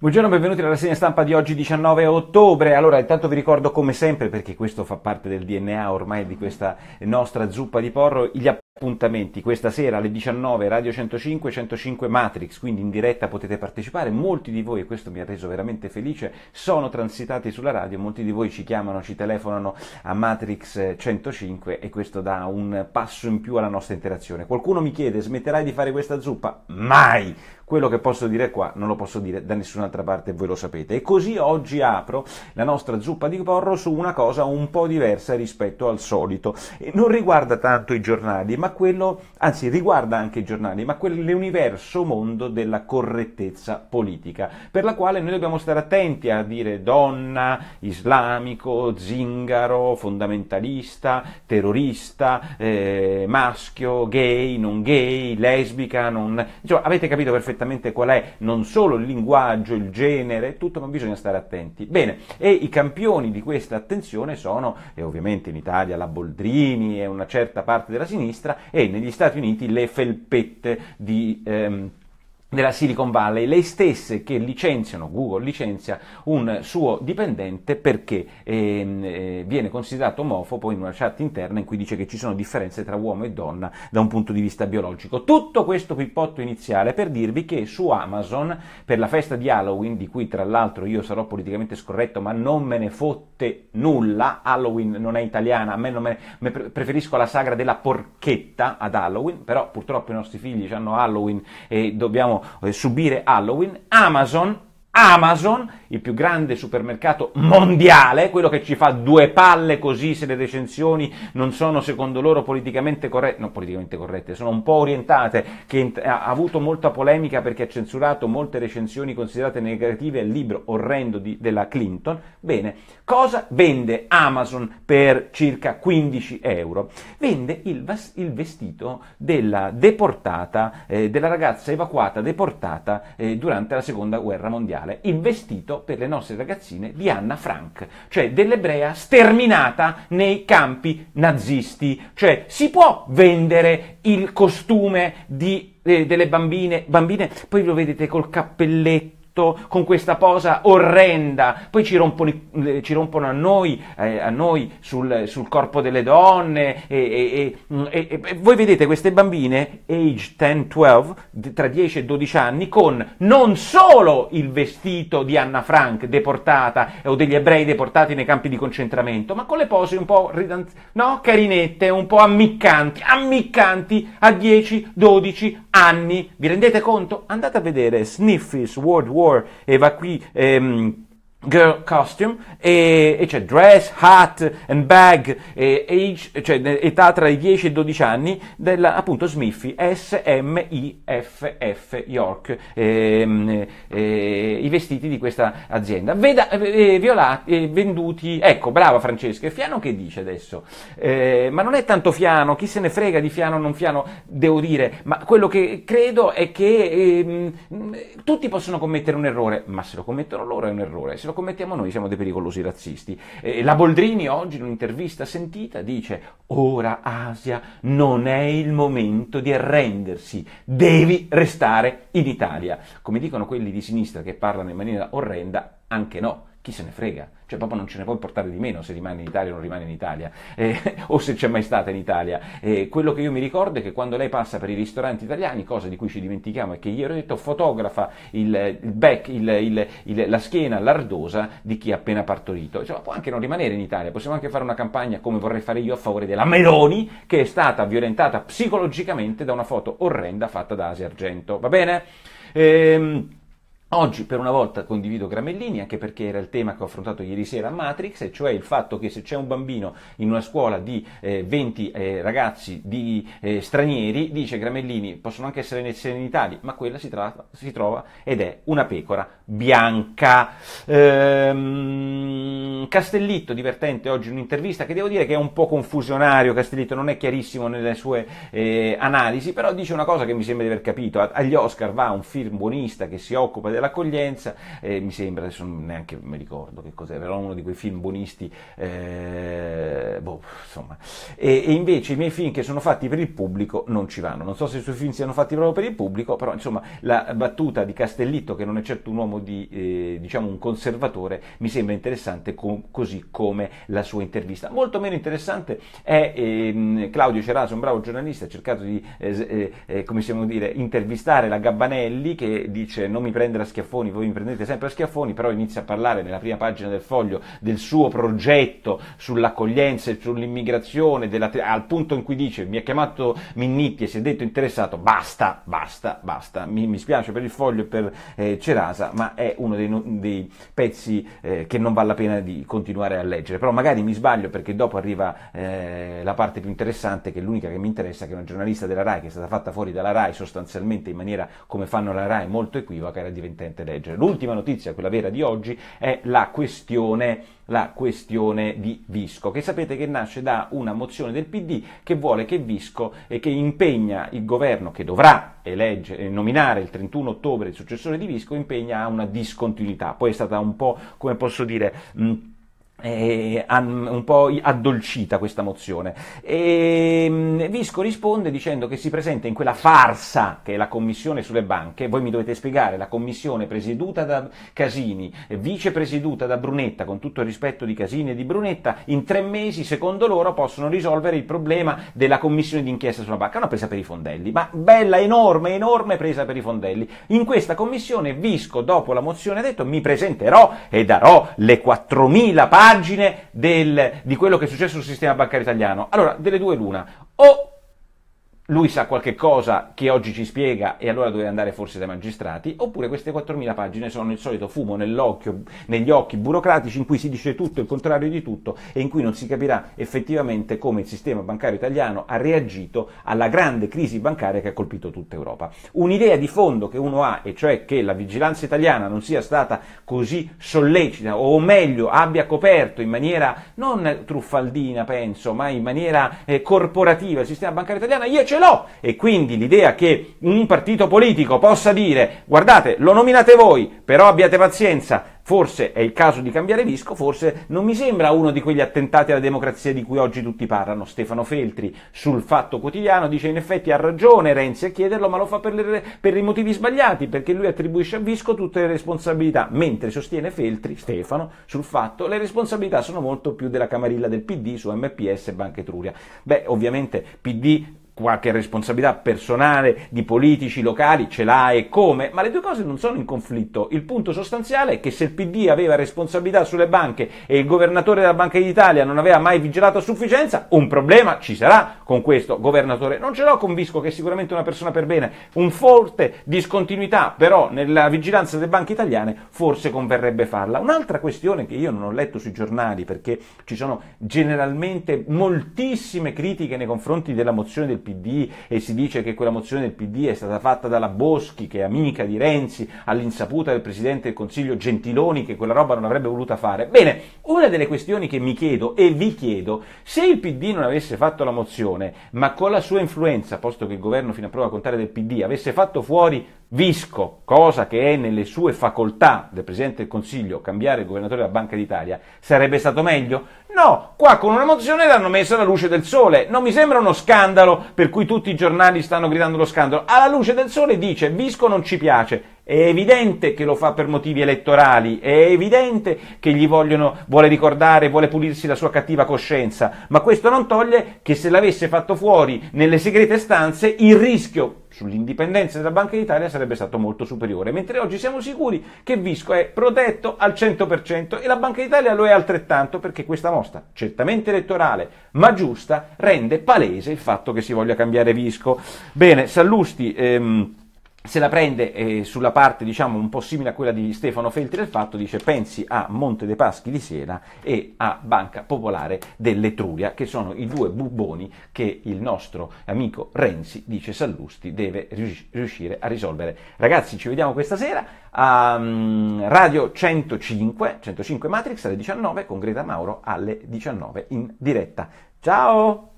Buongiorno, benvenuti alla rassegna stampa di oggi 19 ottobre. Allora, intanto vi ricordo come sempre, perché questo fa parte del DNA ormai di questa nostra zuppa di porro, gli app- appuntamenti questa sera alle 19 Radio 105 105 Matrix, quindi in diretta potete partecipare, molti di voi, e questo mi ha reso veramente felice, sono transitati sulla radio, molti di voi ci chiamano, ci telefonano a Matrix 105 e questo dà un passo in più alla nostra interazione. Qualcuno mi chiede, smetterai di fare questa zuppa? Mai! Quello che posso dire qua non lo posso dire da nessun'altra parte, voi lo sapete. E così oggi apro la nostra zuppa di porro su una cosa un po' diversa rispetto al solito. E non riguarda tanto i giornali, ma ma quello, anzi riguarda anche i giornali, ma quell'universo mondo della correttezza politica, per la quale noi dobbiamo stare attenti a dire donna, islamico, zingaro, fondamentalista, terrorista, eh, maschio, gay, non gay, lesbica, non... Insomma, avete capito perfettamente qual è non solo il linguaggio, il genere, tutto, ma bisogna stare attenti. Bene, e i campioni di questa attenzione sono, e ovviamente in Italia la Boldrini e una certa parte della sinistra, e negli Stati Uniti le felpette di... Ehm, della Silicon Valley, le stesse che licenziano, Google licenzia un suo dipendente perché ehm, eh, viene considerato omofobo in una chat interna in cui dice che ci sono differenze tra uomo e donna da un punto di vista biologico. Tutto questo pippotto iniziale per dirvi che su Amazon, per la festa di Halloween, di cui tra l'altro io sarò politicamente scorretto, ma non me ne fotte nulla, Halloween non è italiana, a me, non me, me preferisco la sagra della porchetta ad Halloween, però purtroppo i nostri figli hanno Halloween e dobbiamo eh, subire Halloween, Amazon Amazon, il più grande supermercato mondiale, quello che ci fa due palle così se le recensioni non sono secondo loro politicamente corrette, non politicamente corrette, sono un po' orientate, che ha avuto molta polemica perché ha censurato molte recensioni considerate negative al libro orrendo di, della Clinton. Bene, cosa vende Amazon per circa 15 euro? Vende il, vas- il vestito della deportata, eh, della ragazza evacuata, deportata eh, durante la seconda guerra mondiale culturale il vestito per le nostre ragazzine di Anna Frank, cioè dell'ebrea sterminata nei campi nazisti. Cioè si può vendere il costume di, eh, delle bambine, bambine, poi lo vedete col cappelletto con questa posa orrenda, poi ci rompono, eh, ci rompono a noi, eh, a noi sul, sul, corpo delle donne e, e, e, mm, e, voi vedete queste bambine age 10-12, tra 10 e 12 anni, con non solo il vestito di Anna Frank deportata o degli ebrei deportati nei campi di concentramento, ma con le pose un po' ridanz- no? carinette, un po' ammiccanti, ammiccanti a 10-12 anni. Vi rendete conto? Andate a vedere Sniffy's World War War e va qui ehm, girl costume e, e c'è dress, hat and bag, e, age, cioè età tra i 10 e i 12 anni della appunto Smiffy, S-M-I-F-F York, ehm, e, i vestiti di questa azienda. Veda, eh, eh, violati, eh, venduti, ecco brava Francesca, e Fiano che dice adesso? ma non è tanto Fiano, chi se ne frega di Fiano o non Fiano, devo dire, ma quello che credo è che ehm, tutti possono commettere un errore, ma se lo commettono loro è un errore. Se lo commettiamo noi, siamo dei pericolosi razzisti. Eh, la Boldrini oggi in un'intervista sentita dice ora Asia non è il momento di arrendersi, devi restare in Italia. Come dicono quelli di sinistra che parlano in maniera orrenda, anche no chi se ne frega? Cioè proprio non ce ne può importare di meno se rimane in Italia o non rimane in Italia, eh, o se c'è mai stata in Italia. Eh, quello che io mi ricordo è che quando lei passa per i ristoranti italiani, cosa di cui ci dimentichiamo è che ieri ho detto, fotografa il, il back, il, il, la schiena lardosa di chi ha appena partorito. Cioè, può anche non rimanere in Italia, possiamo anche fare una campagna come vorrei fare io a favore della Meloni, che è stata violentata psicologicamente da una foto orrenda fatta da Asia Argento. Va bene? Ehm... Oggi per una volta condivido Gramellini, anche perché era il tema che ho affrontato ieri sera a Matrix, e cioè il fatto che se c'è un bambino in una scuola di eh, 20 eh, ragazzi di, eh, stranieri, dice Gramellini, possono anche essere in Italia, ma quella si, tra- si, trova ed è una pecora bianca. Ehm Castellitto, divertente oggi un'intervista che devo dire che è un po' confusionario, Castellitto non è chiarissimo nelle sue eh, analisi, però dice una cosa che mi sembra di aver capito, agli Oscar va un film buonista che si occupa dell'accoglienza, eh, mi sembra, adesso neanche mi ricordo che cos'era, era uno di quei film buonisti, eh, boh, insomma. E, e, invece i miei film che sono fatti per il pubblico non ci vanno. Non so se i suoi film siano fatti proprio per il pubblico, però insomma la battuta di Castellitto, che non è certo un uomo di, eh, diciamo, un conservatore, mi sembra interessante com- così come la sua intervista. Molto meno interessante è ehm, Claudio Ceraso, un bravo giornalista, ha cercato di, eh, eh, eh, come si dire, intervistare la Gabbanelli che dice non mi prendere a schiaffoni, voi mi prendete sempre a schiaffoni, però inizia a parlare nella prima pagina del foglio del suo progetto sull'accoglienza e sul sull'immigrazione, della, al punto in cui dice mi ha chiamato Minniti e si è detto interessato, basta, basta, basta, mi, mi spiace per il foglio e per eh, Cerasa, ma è uno dei, dei pezzi eh, che non vale la pena di continuare a leggere, però magari mi sbaglio perché dopo arriva eh, la parte più interessante, che è l'unica che mi interessa, che è una giornalista della RAI, che è stata fatta fuori dalla RAI sostanzialmente in maniera come fanno la RAI molto equivoca, era diventante leggere. L'ultima notizia, quella vera di oggi, è la questione, la questione di Visco, che sapete che è nasce da una mozione del PD che vuole che Visco e eh, che impegna il governo che dovrà elegge, eh, nominare il 31 ottobre il successore di Visco, impegna a una discontinuità. Poi è stata un po', come posso dire, mh, eh, un po' addolcita questa mozione. E ehm, Visco risponde dicendo che si presenta in quella farsa che è la commissione sulle banche, voi mi dovete spiegare, la commissione presieduta da Casini, vicepresieduta da Brunetta, con tutto il rispetto di Casini e di Brunetta, in tre mesi, secondo loro, possono risolvere il problema della commissione d'inchiesta sulla banca. Una presa per i fondelli, ma bella, enorme, enorme presa per i fondelli. In questa commissione Visco, dopo la mozione, ha detto mi presenterò e darò le 4.000 parti margine del, di quello che è successo sul sistema bancario italiano. Allora, delle due l'una. O lui sa qualche cosa che oggi ci spiega e allora deve andare forse dai magistrati, oppure queste 4.000 pagine sono il solito fumo negli occhi burocratici in cui si dice tutto il contrario di tutto e in cui non si capirà effettivamente come il sistema bancario italiano ha reagito alla grande crisi bancaria che ha colpito tutta Europa. Un'idea di fondo che uno ha, e cioè che la vigilanza italiana non sia stata così sollecita, o meglio abbia coperto in maniera non truffaldina, penso, ma in maniera eh, corporativa il sistema bancario italiano, io ce ce l'ho e quindi l'idea che un partito politico possa dire guardate lo nominate voi però abbiate pazienza forse è il caso di cambiare visco forse non mi sembra uno di quegli attentati alla democrazia di cui oggi tutti parlano Stefano Feltri sul Fatto Quotidiano dice in effetti ha ragione Renzi a chiederlo ma lo fa per, le, per i motivi sbagliati perché lui attribuisce a Visco tutte le responsabilità mentre sostiene Feltri Stefano sul fatto le responsabilità sono molto più della camarilla del PD su MPS e Banca Etruria beh ovviamente PD qualche responsabilità personale di politici locali, ce l'ha e come, ma le due cose non sono in conflitto. Il punto sostanziale è che se il PD aveva responsabilità sulle banche e il governatore della Banca d'Italia non aveva mai vigilato a sufficienza, un problema ci sarà con questo governatore. Non ce l'ho con Visco, che è sicuramente una persona per bene, un forte discontinuità però nella vigilanza delle banche italiane forse converrebbe farla. Un'altra questione che io non ho letto sui giornali perché ci sono generalmente moltissime critiche nei confronti della mozione del PD PD e si dice che quella mozione del PD è stata fatta dalla Boschi, che è amica di Renzi, all'insaputa del Presidente del Consiglio Gentiloni, che quella roba non avrebbe voluta fare. Bene, una delle questioni che mi chiedo e vi chiedo, se il PD non avesse fatto la mozione, ma con la sua influenza, posto che il governo fino a prova a contare del PD, avesse fatto fuori Visco, cosa che è nelle sue facoltà del Presidente del Consiglio, cambiare il governatore della Banca d'Italia, sarebbe stato meglio? No, qua con una mozione l'hanno messa alla luce del sole. Non mi sembra uno scandalo per cui tutti i giornali stanno gridando lo scandalo. Alla luce del sole dice Visco non ci piace. È evidente che lo fa per motivi elettorali, è evidente che gli vogliono, vuole ricordare, vuole pulirsi la sua cattiva coscienza, ma questo non toglie che se l'avesse fatto fuori nelle segrete stanze il rischio sull'indipendenza della Banca d'Italia sarebbe stato molto superiore, mentre oggi siamo sicuri che Visco è protetto al 100% e la Banca d'Italia lo è altrettanto perché questa mossa, certamente elettorale, ma giusta, rende palese il fatto che si voglia cambiare Visco. Bene, Sallusti... Ehm, se la prende eh, sulla parte diciamo un po' simile a quella di Stefano Feltri del fatto dice pensi a Monte dei Paschi di Siena e a Banca Popolare dell'Etruria che sono i due bubboni che il nostro amico Renzi dice Sallusti deve riuscire a risolvere ragazzi ci vediamo questa sera a um, Radio 105 105 Matrix alle 19 con Greta Mauro alle 19 in diretta ciao